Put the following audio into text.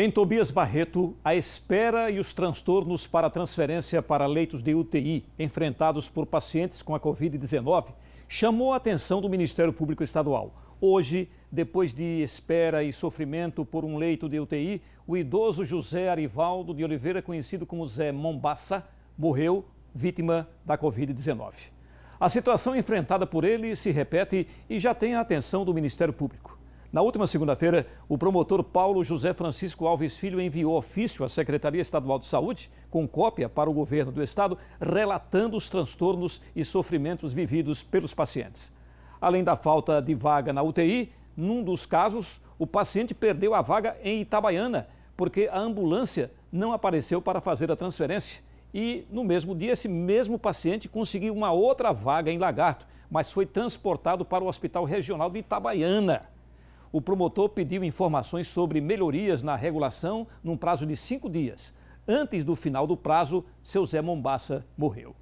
Em Tobias Barreto, a espera e os transtornos para transferência para leitos de UTI enfrentados por pacientes com a Covid-19 chamou a atenção do Ministério Público Estadual. Hoje, depois de espera e sofrimento por um leito de UTI, o idoso José Arivaldo de Oliveira, conhecido como Zé Mombassa, morreu vítima da Covid-19. A situação enfrentada por ele se repete e já tem a atenção do Ministério Público. Na última segunda-feira, o promotor Paulo José Francisco Alves Filho enviou ofício à Secretaria Estadual de Saúde, com cópia para o governo do estado, relatando os transtornos e sofrimentos vividos pelos pacientes. Além da falta de vaga na UTI, num dos casos, o paciente perdeu a vaga em Itabaiana, porque a ambulância não apareceu para fazer a transferência. E no mesmo dia, esse mesmo paciente conseguiu uma outra vaga em Lagarto, mas foi transportado para o Hospital Regional de Itabaiana o promotor pediu informações sobre melhorias na regulação num prazo de cinco dias. Antes do final do prazo, seu Zé Mombaça morreu.